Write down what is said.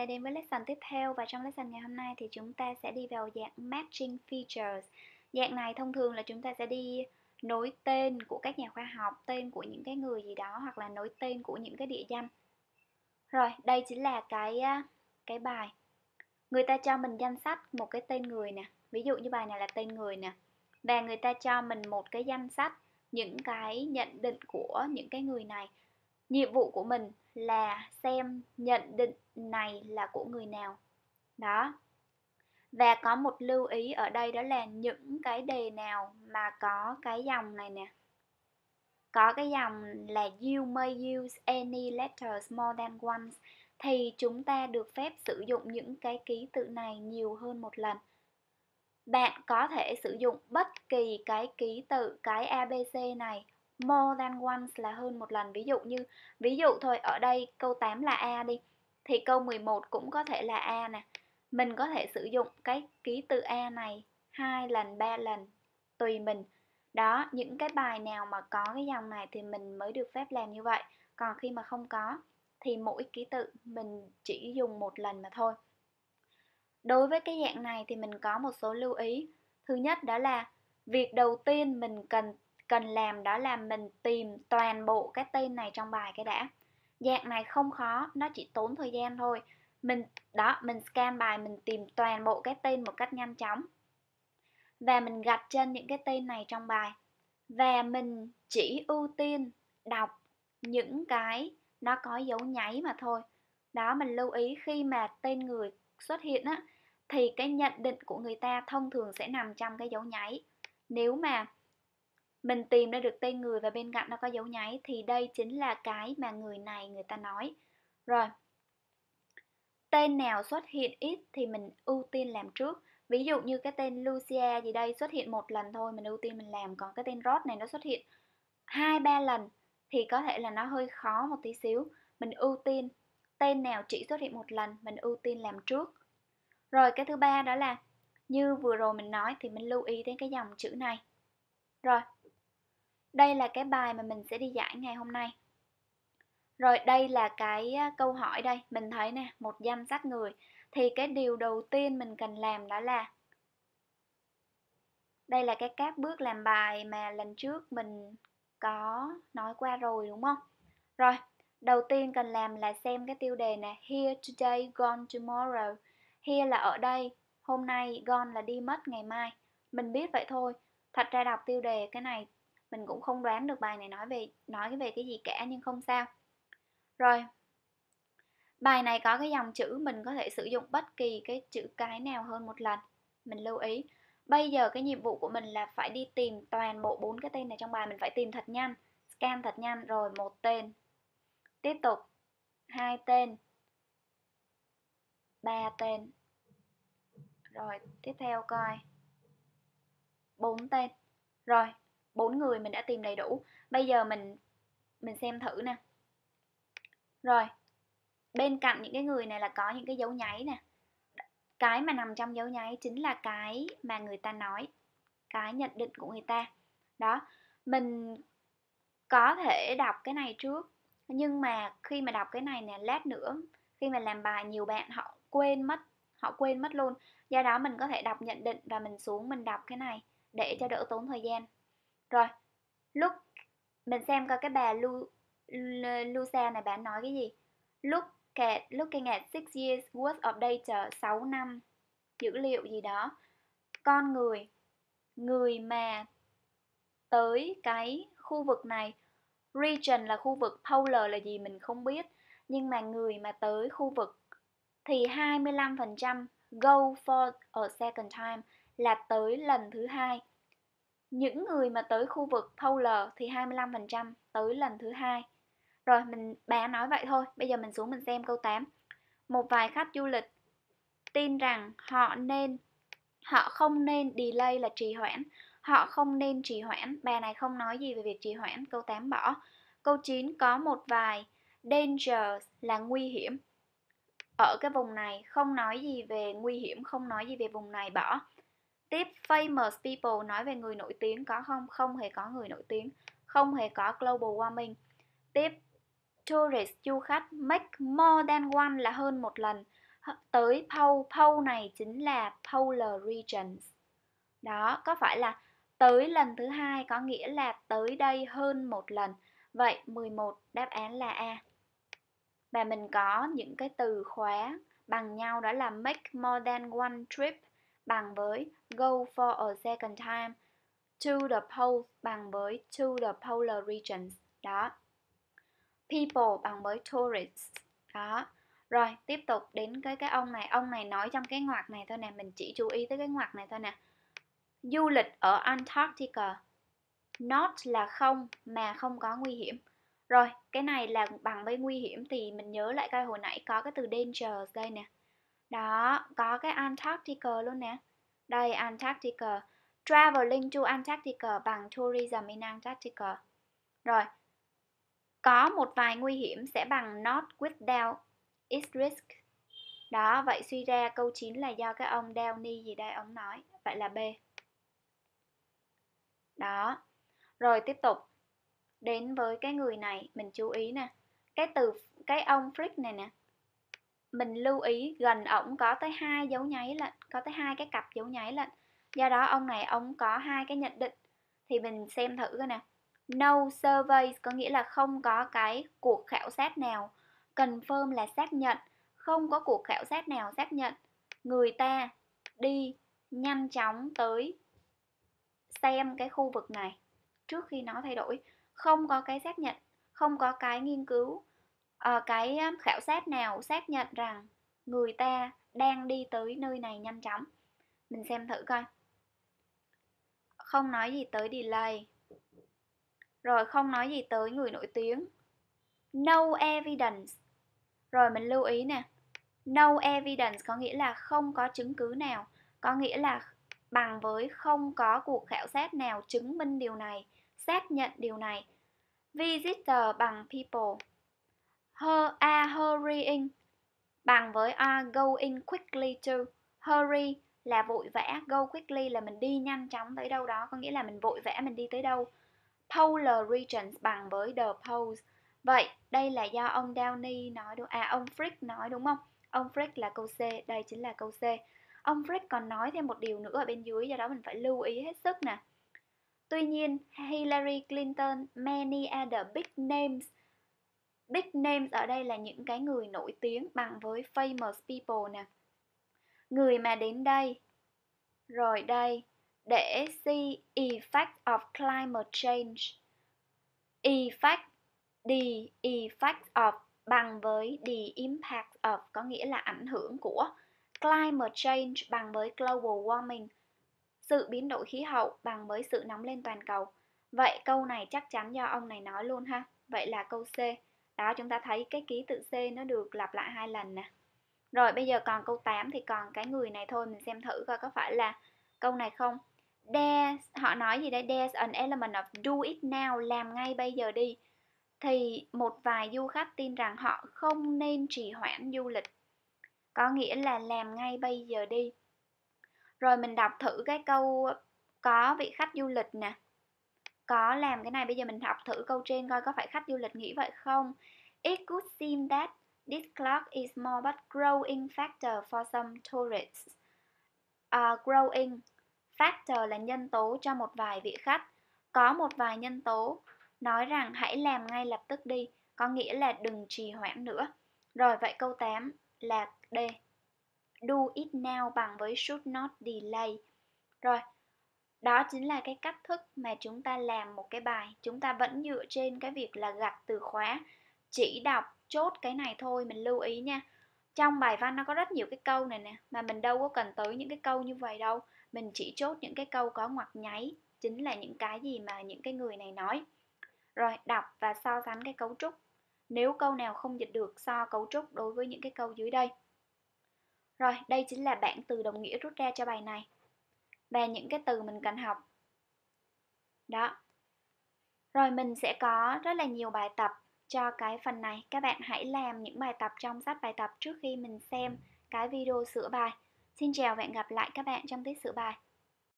đã đến với lesson tiếp theo và trong lesson ngày hôm nay thì chúng ta sẽ đi vào dạng matching features. Dạng này thông thường là chúng ta sẽ đi nối tên của các nhà khoa học, tên của những cái người gì đó hoặc là nối tên của những cái địa danh. Rồi, đây chính là cái cái bài. Người ta cho mình danh sách một cái tên người nè. Ví dụ như bài này là tên người nè. Và người ta cho mình một cái danh sách những cái nhận định của những cái người này nhiệm vụ của mình là xem nhận định này là của người nào đó và có một lưu ý ở đây đó là những cái đề nào mà có cái dòng này nè có cái dòng là you may use any letters more than once thì chúng ta được phép sử dụng những cái ký tự này nhiều hơn một lần bạn có thể sử dụng bất kỳ cái ký tự cái abc này more than once là hơn một lần ví dụ như ví dụ thôi ở đây câu 8 là a đi thì câu 11 cũng có thể là a nè mình có thể sử dụng cái ký tự a này hai lần ba lần tùy mình đó những cái bài nào mà có cái dòng này thì mình mới được phép làm như vậy còn khi mà không có thì mỗi ký tự mình chỉ dùng một lần mà thôi đối với cái dạng này thì mình có một số lưu ý thứ nhất đó là việc đầu tiên mình cần cần làm đó là mình tìm toàn bộ cái tên này trong bài cái đã dạng này không khó nó chỉ tốn thời gian thôi mình đó mình scan bài mình tìm toàn bộ cái tên một cách nhanh chóng và mình gạch trên những cái tên này trong bài và mình chỉ ưu tiên đọc những cái nó có dấu nháy mà thôi đó mình lưu ý khi mà tên người xuất hiện á thì cái nhận định của người ta thông thường sẽ nằm trong cái dấu nháy nếu mà mình tìm ra được tên người và bên cạnh nó có dấu nháy thì đây chính là cái mà người này người ta nói rồi tên nào xuất hiện ít thì mình ưu tiên làm trước ví dụ như cái tên Lucia gì đây xuất hiện một lần thôi mình ưu tiên mình làm còn cái tên Rod này nó xuất hiện hai ba lần thì có thể là nó hơi khó một tí xíu mình ưu tiên tên nào chỉ xuất hiện một lần mình ưu tiên làm trước rồi cái thứ ba đó là như vừa rồi mình nói thì mình lưu ý đến cái dòng chữ này rồi đây là cái bài mà mình sẽ đi giải ngày hôm nay. Rồi đây là cái câu hỏi đây, mình thấy nè, một danh sách người thì cái điều đầu tiên mình cần làm đó là đây là cái các bước làm bài mà lần trước mình có nói qua rồi đúng không? Rồi, đầu tiên cần làm là xem cái tiêu đề nè, here today, gone tomorrow. Here là ở đây, hôm nay, gone là đi mất ngày mai. Mình biết vậy thôi. Thật ra đọc tiêu đề cái này mình cũng không đoán được bài này nói về nói về cái gì cả nhưng không sao rồi bài này có cái dòng chữ mình có thể sử dụng bất kỳ cái chữ cái nào hơn một lần mình lưu ý bây giờ cái nhiệm vụ của mình là phải đi tìm toàn bộ bốn cái tên này trong bài mình phải tìm thật nhanh scan thật nhanh rồi một tên tiếp tục hai tên ba tên rồi tiếp theo coi bốn tên rồi bốn người mình đã tìm đầy đủ bây giờ mình mình xem thử nè rồi bên cạnh những cái người này là có những cái dấu nháy nè cái mà nằm trong dấu nháy chính là cái mà người ta nói cái nhận định của người ta đó mình có thể đọc cái này trước nhưng mà khi mà đọc cái này nè lát nữa khi mà làm bài nhiều bạn họ quên mất họ quên mất luôn do đó mình có thể đọc nhận định và mình xuống mình đọc cái này để cho đỡ tốn thời gian rồi lúc mình xem coi cái bà Lu, Lucia này bà nói cái gì lúc at, looking at six years worth of data 6 năm dữ liệu gì đó con người người mà tới cái khu vực này region là khu vực polar là gì mình không biết nhưng mà người mà tới khu vực thì 25% go for a second time là tới lần thứ hai những người mà tới khu vực thâu lờ thì 25% tới lần thứ hai. Rồi mình bà nói vậy thôi, bây giờ mình xuống mình xem câu 8. Một vài khách du lịch tin rằng họ nên họ không nên delay là trì hoãn, họ không nên trì hoãn. Bà này không nói gì về việc trì hoãn, câu 8 bỏ. Câu 9 có một vài danger là nguy hiểm. Ở cái vùng này không nói gì về nguy hiểm, không nói gì về vùng này bỏ. Tiếp famous people nói về người nổi tiếng có không? Không hề có người nổi tiếng, không hề có global warming. Tiếp tourist du khách make more than one là hơn một lần. Tới POW, POW này chính là polar regions. Đó, có phải là tới lần thứ hai có nghĩa là tới đây hơn một lần. Vậy 11 đáp án là A. Và mình có những cái từ khóa bằng nhau đó là make more than one trip bằng với Go for a second time To the pole bằng với To the polar regions Đó People bằng với tourists Đó Rồi tiếp tục đến cái cái ông này Ông này nói trong cái ngoặc này thôi nè Mình chỉ chú ý tới cái ngoặc này thôi nè Du lịch ở Antarctica Not là không mà không có nguy hiểm rồi, cái này là bằng với nguy hiểm thì mình nhớ lại cái hồi nãy có cái từ danger đây nè. Đó, có cái Antarctica luôn nè. Đây, Antarctica. Traveling to Antarctica bằng Tourism in Antarctica. Rồi, có một vài nguy hiểm sẽ bằng not without its risk. Đó, vậy suy ra câu 9 là do cái ông Downey gì đây ông nói. Vậy là B. Đó. Rồi tiếp tục. Đến với cái người này, mình chú ý nè. Cái từ cái ông Frick này nè mình lưu ý gần ổng có tới hai dấu nháy lệnh, có tới hai cái cặp dấu nháy lệnh. do đó ông này ông có hai cái nhận định thì mình xem thử coi nè no survey có nghĩa là không có cái cuộc khảo sát nào confirm là xác nhận không có cuộc khảo sát nào xác nhận người ta đi nhanh chóng tới xem cái khu vực này trước khi nó thay đổi không có cái xác nhận không có cái nghiên cứu à, cái khảo sát nào xác nhận rằng người ta đang đi tới nơi này nhanh chóng mình xem thử coi không nói gì tới delay rồi không nói gì tới người nổi tiếng no evidence rồi mình lưu ý nè no evidence có nghĩa là không có chứng cứ nào có nghĩa là bằng với không có cuộc khảo sát nào chứng minh điều này xác nhận điều này visitor bằng people Her are hurrying bằng với are going quickly to. Hurry là vội vã, go quickly là mình đi nhanh chóng tới đâu đó, có nghĩa là mình vội vã mình đi tới đâu. Polar regions bằng với the poles. Vậy, đây là do ông Downey nói đúng à ông Frick nói đúng không? Ông Frick là câu C, đây chính là câu C. Ông Frick còn nói thêm một điều nữa ở bên dưới do đó mình phải lưu ý hết sức nè. Tuy nhiên, Hillary Clinton, many other big names big names ở đây là những cái người nổi tiếng bằng với famous people nè người mà đến đây rồi đây để see effect of climate change effect the effect of bằng với the impact of có nghĩa là ảnh hưởng của climate change bằng với global warming sự biến đổi khí hậu bằng với sự nóng lên toàn cầu vậy câu này chắc chắn do ông này nói luôn ha vậy là câu C đó chúng ta thấy cái ký tự C nó được lặp lại hai lần nè rồi bây giờ còn câu 8 thì còn cái người này thôi mình xem thử coi có phải là câu này không there's họ nói gì đây there's an element of do it now làm ngay bây giờ đi thì một vài du khách tin rằng họ không nên trì hoãn du lịch có nghĩa là làm ngay bây giờ đi rồi mình đọc thử cái câu có vị khách du lịch nè có làm cái này bây giờ mình học thử câu trên coi có phải khách du lịch nghĩ vậy không It could seem that this clock is more but growing factor for some tourists. Uh, growing factor là nhân tố cho một vài vị khách. Có một vài nhân tố nói rằng hãy làm ngay lập tức đi, có nghĩa là đừng trì hoãn nữa. Rồi vậy câu 8 là D. Do it now bằng với should not delay. Rồi, đó chính là cái cách thức mà chúng ta làm một cái bài. Chúng ta vẫn dựa trên cái việc là gạch từ khóa chỉ đọc chốt cái này thôi mình lưu ý nha trong bài văn nó có rất nhiều cái câu này nè mà mình đâu có cần tới những cái câu như vậy đâu mình chỉ chốt những cái câu có ngoặc nháy chính là những cái gì mà những cái người này nói rồi đọc và so sánh cái cấu trúc nếu câu nào không dịch được so cấu trúc đối với những cái câu dưới đây rồi đây chính là bảng từ đồng nghĩa rút ra cho bài này và những cái từ mình cần học đó rồi mình sẽ có rất là nhiều bài tập cho cái phần này các bạn hãy làm những bài tập trong sách bài tập trước khi mình xem cái video sửa bài xin chào và hẹn gặp lại các bạn trong tiết sửa bài